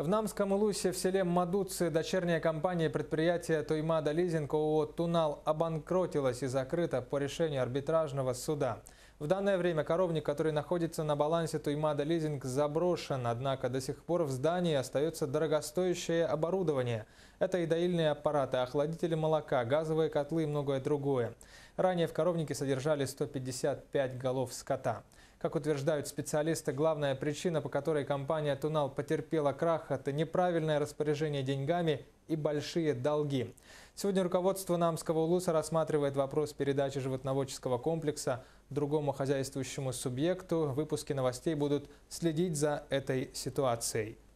В Намском Илусе в селе Мадуцы дочерняя компания предприятия Туймада Лизинг ООО «Тунал» обанкротилась и закрыта по решению арбитражного суда. В данное время коровник, который находится на балансе Туймада Лизинг, заброшен, однако до сих пор в здании остается дорогостоящее оборудование. Это и доильные аппараты, охладители молока, газовые котлы и многое другое. Ранее в коровнике содержали 155 голов скота. Как утверждают специалисты, главная причина, по которой компания «Тунал» потерпела крах – это неправильное распоряжение деньгами и большие долги. Сегодня руководство Намского улуса рассматривает вопрос передачи животноводческого комплекса другому хозяйствующему субъекту. Выпуски новостей будут следить за этой ситуацией.